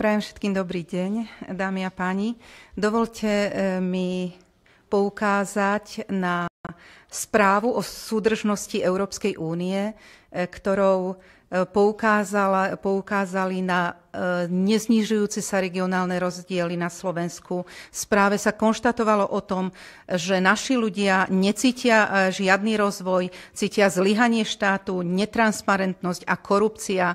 Prajem všetkým dobrý deň, dámy a páni. Dovolte e, mi poukázať na správu o súdržnosti Európskej únie, e, ktorou e, poukázali na neznižujúce sa regionálne rozdiely na Slovensku. V správe sa konštatovalo o tom, že naši ľudia necítia žiadny rozvoj, cítia zlyhanie štátu, netransparentnosť a korupcia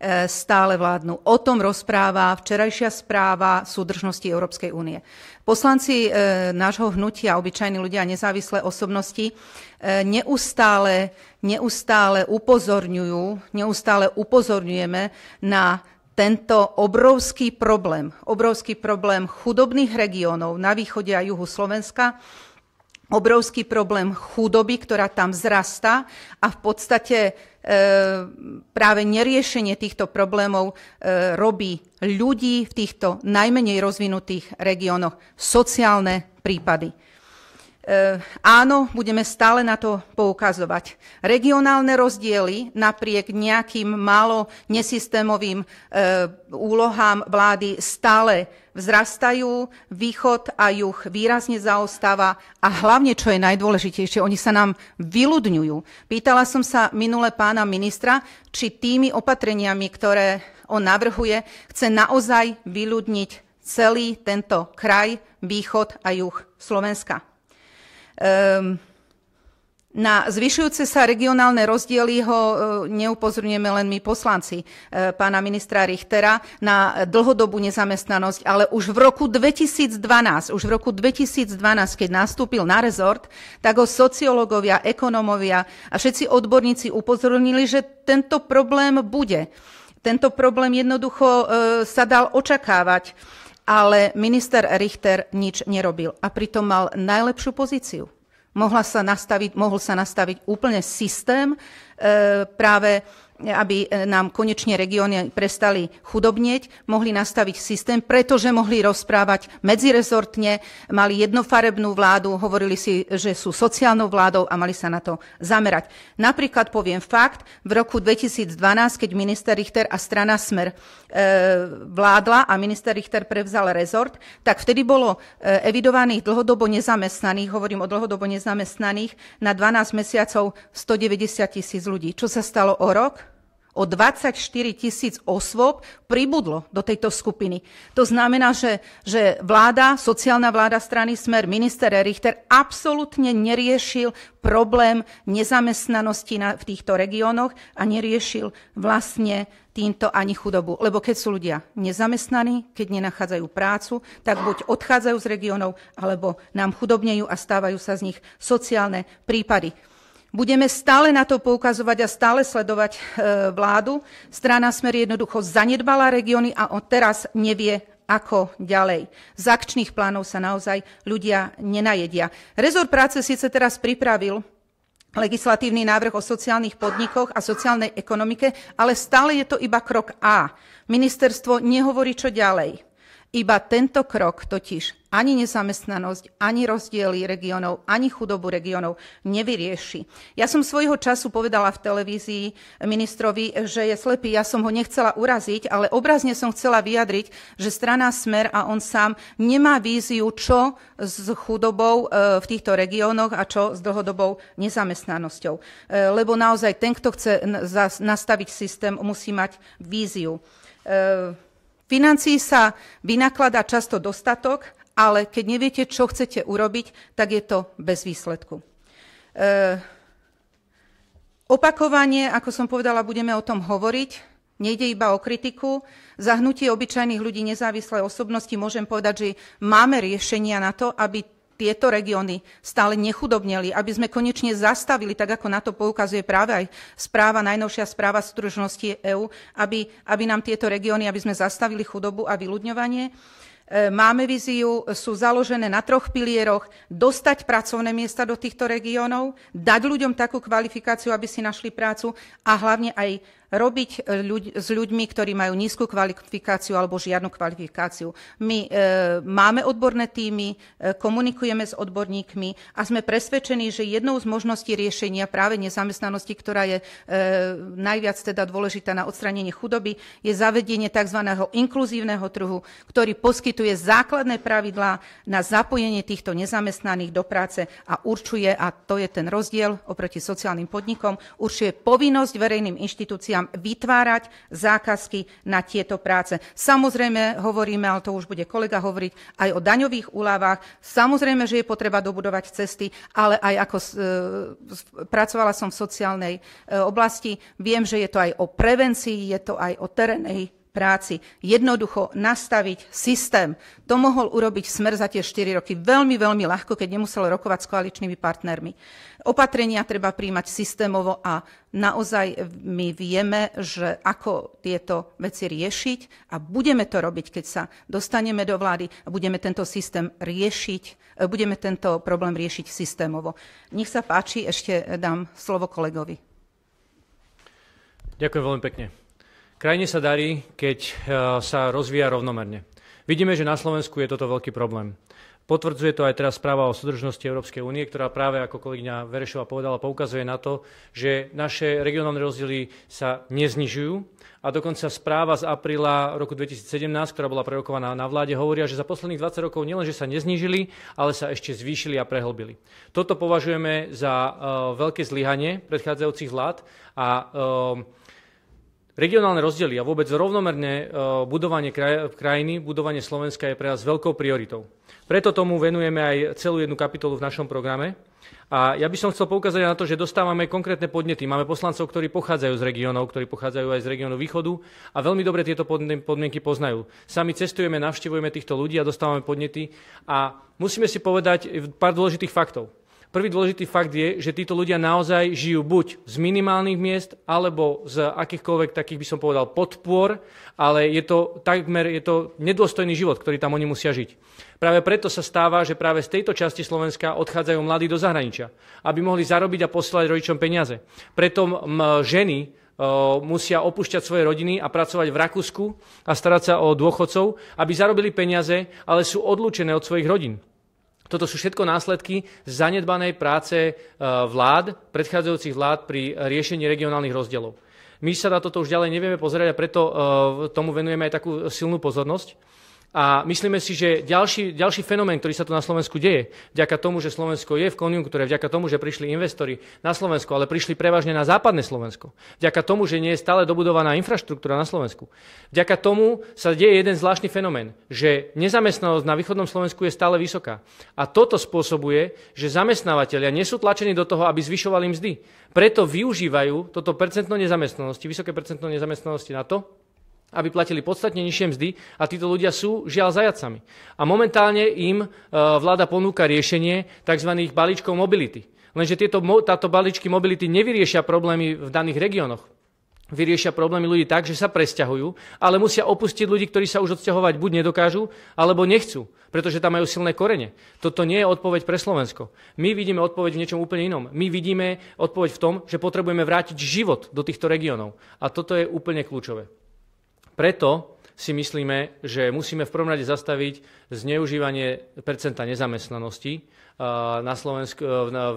E, stále vládnu. O tom rozpráva včerajšia správa súdržnosti Európskej únie. Poslanci e, nášho hnutia, obyčajní ľudia a nezávislé osobnosti, e, neustále, neustále upozorňujú, neustále upozorňujeme na tento obrovský problém, obrovský problém chudobných regiónov na východe a juhu Slovenska, obrovský problém chudoby, ktorá tam vzrastá a v podstate e, práve neriešenie týchto problémov e, robí ľudí v týchto najmenej rozvinutých regiónoch sociálne prípady. Eh, áno, budeme stále na to poukazovať. Regionálne rozdiely napriek nejakým málo nesystémovým e, úlohám vlády stále vzrastajú, východ a juh výrazne zaostáva a hlavne, čo je najdôležitejšie, oni sa nám vyľudňujú. Pýtala som sa minule pána ministra, či tými opatreniami, ktoré on navrhuje, chce naozaj vyľudniť celý tento kraj, východ a juh Slovenska. Ehm, na zvyšujúce sa regionálne rozdiely ho e, neupozorňujeme len my poslanci e, pána ministra Richtera na dlhodobú nezamestnanosť, ale už v roku 2012, už v roku 2012, keď nastúpil na rezort, tak ho sociológovia, ekonomovia a všetci odborníci upozornili, že tento problém bude. Tento problém jednoducho e, sa dal očakávať ale minister Richter nič nerobil a pritom mal najlepšiu pozíciu. Mohla sa nastaviť, mohol sa nastaviť úplne systém e, práve aby e, nám konečne regióny prestali chudobnieť, mohli nastaviť systém, pretože mohli rozprávať medzirezortne, mali jednofarebnú vládu, hovorili si, že sú sociálnou vládou a mali sa na to zamerať. Napríklad poviem fakt, v roku 2012, keď minister Richter a strana Smer e, vládla a minister Richter prevzal rezort, tak vtedy bolo e, evidovaných dlhodobo nezamestnaných, hovorím o dlhodobo nezamestnaných, na 12 mesiacov 190 tisíc ľudí. Čo sa stalo o rok? o 24 tisíc osôb pribudlo do tejto skupiny. To znamená, že, že vláda, sociálna vláda strany Smer, minister Richter absolútne neriešil problém nezamestnanosti na, v týchto regiónoch a neriešil vlastne týmto ani chudobu. Lebo keď sú ľudia nezamestnaní, keď nenachádzajú prácu, tak buď odchádzajú z regiónov, alebo nám chudobnejú a stávajú sa z nich sociálne prípady. Budeme stále na to poukazovať a stále sledovať e, vládu. Strana Smer jednoducho zanedbala regióny a od teraz nevie, ako ďalej. Z akčných plánov sa naozaj ľudia nenajedia. Rezor práce síce teraz pripravil legislatívny návrh o sociálnych podnikoch a sociálnej ekonomike, ale stále je to iba krok A. Ministerstvo nehovorí, čo ďalej. Iba tento krok totiž ani nezamestnanosť, ani rozdiely regionov, ani chudobu regiónov nevyrieši. Ja som svojho času povedala v televízii ministrovi, že je slepý. Ja som ho nechcela uraziť, ale obrazne som chcela vyjadriť, že strana Smer a on sám nemá víziu, čo s chudobou e, v týchto regiónoch a čo s dlhodobou nezamestnanosťou. E, lebo naozaj ten, kto chce nastaviť systém, musí mať víziu. E, Financií sa vynakladá často dostatok, ale keď neviete, čo chcete urobiť, tak je to bez výsledku. E Opakovanie, ako som povedala, budeme o tom hovoriť. Nejde iba o kritiku. Zahnutie obyčajných ľudí nezávislej osobnosti môžem povedať, že máme riešenia na to, aby tieto regióny stále nechudobneli, aby sme konečne zastavili, tak ako na to poukazuje práve aj správa, najnovšia správa stružnosti EÚ, aby, aby nám tieto regióny, aby sme zastavili chudobu a vyľudňovanie e, máme viziu sú založené na troch pilieroch, dostať pracovné miesta do týchto regiónov, dať ľuďom takú kvalifikáciu, aby si našli prácu a hlavne aj robiť e, ľuď, s ľuďmi, ktorí majú nízku kvalifikáciu alebo žiadnu kvalifikáciu. My e, máme odborné týmy, e, komunikujeme s odborníkmi a sme presvedčení, že jednou z možností riešenia práve nezamestnanosti, ktorá je e, najviac teda dôležitá na odstranenie chudoby, je zavedenie tzv. inkluzívneho trhu, ktorý poskytuje základné pravidlá na zapojenie týchto nezamestnaných do práce a určuje, a to je ten rozdiel oproti sociálnym podnikom, určuje povinnosť verejným inštitúciám podujatiam vytvárať zákazky na tieto práce. Samozrejme, hovoríme, ale to už bude kolega hovoriť, aj o daňových úľavách. Samozrejme, že je potreba dobudovať cesty, ale aj ako e, pracovala som v sociálnej e, oblasti, viem, že je to aj o prevencii, je to aj o terénej práci. Jednoducho nastaviť systém. To mohol urobiť Smer za tie 4 roky veľmi, veľmi ľahko, keď nemusel rokovať s koaličnými partnermi. Opatrenia treba príjmať systémovo a naozaj my vieme, že ako tieto veci riešiť a budeme to robiť, keď sa dostaneme do vlády a budeme tento systém riešiť, e, budeme tento problém riešiť systémovo. Nech sa páči, ešte dám slovo kolegovi. Ďakujem veľmi pekne. Krajine sa darí, keď e, sa rozvíja rovnomerne. Vidíme, že na Slovensku je toto veľký problém. Potvrdzuje to aj teraz správa o súdržnosti Európskej únie, ktorá práve, ako kolegyňa Verešová povedala, poukazuje na to, že naše regionálne rozdiely sa neznižujú a dokonca správa z apríla roku 2017, ktorá bola prerokovaná na vláde, hovoria, že za posledných 20 rokov nielenže sa neznižili, ale sa ešte zvýšili a prehlbili. Toto považujeme za uh, veľké zlyhanie predchádzajúcich vlád a uh, Regionálne rozdiely a vôbec rovnomerné e, budovanie krajiny, budovanie Slovenska je pre nás veľkou prioritou. Preto tomu venujeme aj celú jednu kapitolu v našom programe. A ja by som chcel poukázať na to, že dostávame konkrétne podnety. Máme poslancov, ktorí pochádzajú z regiónov, ktorí pochádzajú aj z regiónu východu a veľmi dobre tieto podmienky poznajú. Sami cestujeme, navštevujeme týchto ľudí a dostávame podnety a musíme si povedať pár dôležitých faktov. Prvý dôležitý fakt je, že títo ľudia naozaj žijú buď z minimálnych miest, alebo z akýchkoľvek takých by som povedal podpor, ale je to takmer je to nedôstojný život, ktorý tam oni musia žiť. Práve preto sa stáva, že práve z tejto časti Slovenska odchádzajú mladí do zahraničia, aby mohli zarobiť a poslať rodičom peniaze. Preto ženy e, musia opúšťať svoje rodiny a pracovať v Rakúsku a starať sa o dôchodcov, aby zarobili peniaze, ale sú odlúčené od svojich rodín. Toto sú všetko následky zanedbanej práce e, vlád, predchádzajúcich vlád pri riešení regionálnych rozdielov. My sa na toto už ďalej nevieme pozerať a preto e, tomu venujeme aj takú silnú pozornosť. A myslíme si, že ďalší, ďalší fenomén, ktorý sa tu na Slovensku deje, vďaka tomu, že Slovensko je v konjunktúre, vďaka tomu, že prišli investori na Slovensko, ale prišli prevažne na západné Slovensko, vďaka tomu, že nie je stále dobudovaná infraštruktúra na Slovensku, vďaka tomu sa deje jeden zvláštny fenomén, že nezamestnanosť na východnom Slovensku je stále vysoká. A toto spôsobuje, že zamestnávateľia nie sú tlačení do toho, aby zvyšovali mzdy. Preto využívajú toto percentno nezamestnanosti, vysoké percentno nezamestnanosti na to, aby platili podstatne nižšie mzdy a títo ľudia sú žiaľ zajacami. A momentálne im e, vláda ponúka riešenie tzv. balíčkov mobility. Lenže tieto, táto balíčky mobility nevyriešia problémy v daných regiónoch. Vyriešia problémy ľudí tak, že sa presťahujú, ale musia opustiť ľudí, ktorí sa už odsťahovať buď nedokážu, alebo nechcú, pretože tam majú silné korene. Toto nie je odpoveď pre Slovensko. My vidíme odpoveď v niečom úplne inom. My vidíme odpoveď v tom, že potrebujeme vrátiť život do týchto regiónov. A toto je úplne kľúčové. Preto si myslíme, že musíme v prvom rade zastaviť zneužívanie percenta nezamestnanosti eh, na eh,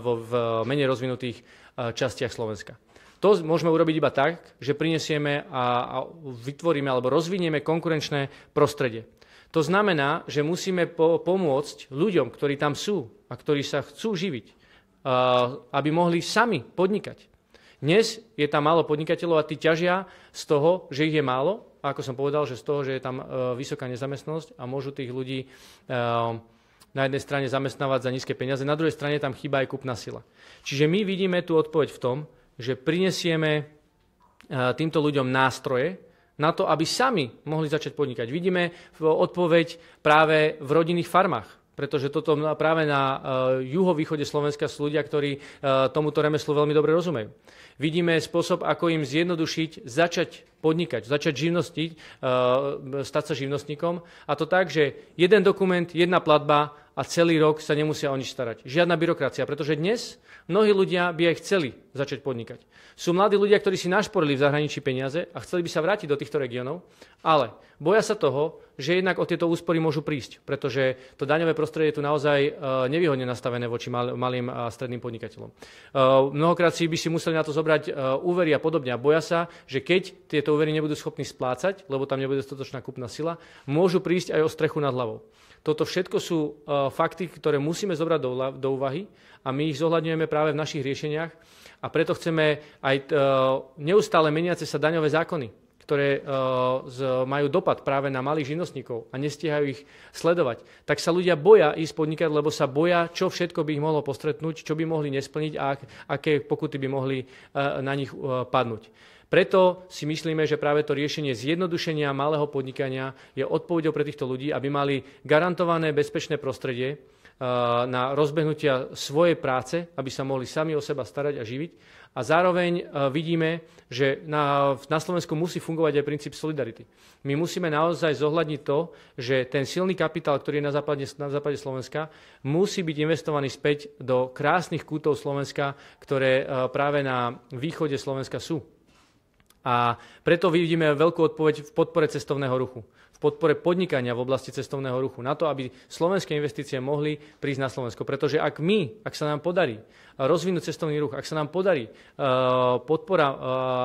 v, v menej rozvinutých eh, častiach Slovenska. To môžeme urobiť iba tak, že prinesieme a, a vytvoríme alebo rozvinieme konkurenčné prostredie. To znamená, že musíme po- pomôcť ľuďom, ktorí tam sú a ktorí sa chcú živiť, aby mohli sami podnikať. Dnes je tam málo podnikateľov a tí ťažia z toho, že ich je málo a ako som povedal, že z toho, že je tam e, vysoká nezamestnosť a môžu tých ľudí e, na jednej strane zamestnávať za nízke peniaze, na druhej strane tam chýba aj kúpna sila. Čiže my vidíme tú odpoveď v tom, že prinesieme e, týmto ľuďom nástroje na to, aby sami mohli začať podnikať. Vidíme odpoveď práve v rodinných farmách pretože toto práve na e, juhovýchode Slovenska sú ľudia, ktorí e, tomuto remeslu veľmi dobre rozumejú. Vidíme spôsob, ako im zjednodušiť začať podnikať, začať živnostiť, e, stať sa živnostníkom. A to tak, že jeden dokument, jedna platba, a celý rok sa nemusia o nič starať. Žiadna byrokracia, pretože dnes mnohí ľudia by aj chceli začať podnikať. Sú mladí ľudia, ktorí si našporili v zahraničí peniaze a chceli by sa vrátiť do týchto regiónov, ale boja sa toho, že jednak o tieto úspory môžu prísť, pretože to daňové prostredie je tu naozaj e, nevýhodne nastavené voči malým a stredným podnikateľom. E, mnohokrát si by si museli na to zobrať e, úvery a podobne a boja sa, že keď tieto úvery nebudú schopní splácať, lebo tam nebude dostatočná kúpna sila, môžu prísť aj o strechu nad hlavou. Toto všetko sú e, fakty, ktoré musíme zobrať do, úvahy a my ich zohľadňujeme práve v našich riešeniach a preto chceme aj e, neustále meniace sa daňové zákony, ktoré e, majú dopad práve na malých živnostníkov a nestihajú ich sledovať, tak sa ľudia boja ísť podnikať, lebo sa boja, čo všetko by ich mohlo postretnúť, čo by mohli nesplniť a aké pokuty by mohli na nich padnúť. Preto si myslíme, že práve to riešenie zjednodušenia malého podnikania je odpovedou pre týchto ľudí, aby mali garantované bezpečné prostredie eh, na rozbehnutia svojej práce, aby sa mohli sami o seba starať a živiť. A zároveň eh, vidíme, že na, na Slovensku musí fungovať aj princíp solidarity. My musíme naozaj zohľadniť to, že ten silný kapitál, ktorý je na západe, na západe Slovenska, musí byť investovaný späť do krásnych kútov Slovenska, ktoré eh, práve na východe Slovenska sú. A preto vidíme veľkú odpoveď v podpore cestovného ruchu, v podpore podnikania v oblasti cestovného ruchu, na to, aby slovenské investície mohli prísť na Slovensko. Pretože ak my, ak sa nám podarí rozvinúť cestovný ruch, ak sa nám podarí uh, podpora, uh,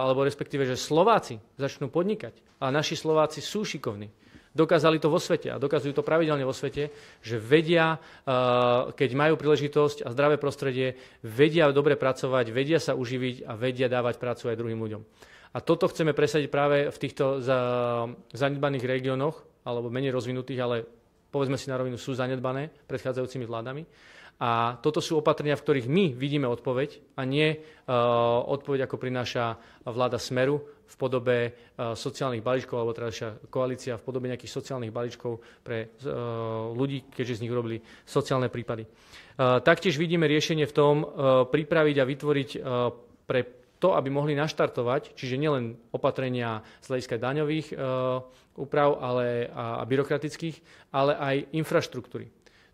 alebo respektíve, že Slováci začnú podnikať, a naši Slováci sú šikovní, dokázali to vo svete a dokazujú to pravidelne vo svete, že vedia, e, keď majú príležitosť a zdravé prostredie, vedia dobre pracovať, vedia sa uživiť a vedia dávať prácu aj druhým ľuďom. A toto chceme presadiť práve v týchto zanedbaných regiónoch, alebo menej rozvinutých, ale povedzme si na rovinu, sú zanedbané predchádzajúcimi vládami. A toto sú opatrenia, v ktorých my vidíme odpoveď a nie uh, odpoveď, ako prináša vláda Smeru v podobe uh, sociálnych balíčkov, alebo teda koalícia v podobe nejakých sociálnych balíčkov pre uh, ľudí, keďže z nich robili sociálne prípady. Taktiež vidíme riešenie v tom pripraviť a vytvoriť pre to, aby mohli naštartovať, čiže nielen opatrenia z hľadiska daňových e, úprav ale, a, a byrokratických, ale aj infraštruktúry.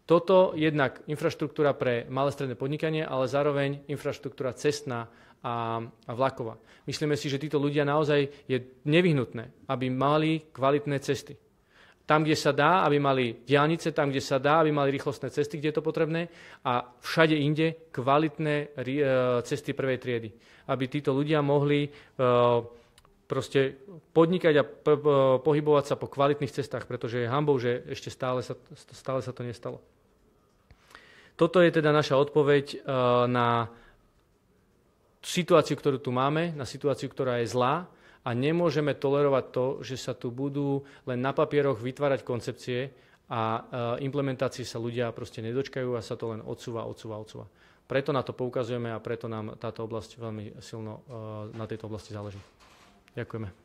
Toto jednak infraštruktúra pre malé stredné podnikanie, ale zároveň infraštruktúra cestná a, a vlaková. Myslíme si, že títo ľudia naozaj je nevyhnutné, aby mali kvalitné cesty tam, kde sa dá, aby mali diálnice, tam, kde sa dá, aby mali rýchlostné cesty, kde je to potrebné a všade inde kvalitné e, cesty prvej triedy, aby títo ľudia mohli e, proste podnikať a pohybovať sa po kvalitných cestách, pretože je hambou, že ešte stále sa, stále sa to nestalo. Toto je teda naša odpoveď e, na situáciu, ktorú tu máme, na situáciu, ktorá je zlá, a nemôžeme tolerovať to, že sa tu budú len na papieroch vytvárať koncepcie a e, implementácie sa ľudia proste nedočkajú a sa to len odsúva, odsúva, odsúva. Preto na to poukazujeme a preto nám táto oblasť veľmi silno e, na tejto oblasti záleží. Ďakujeme.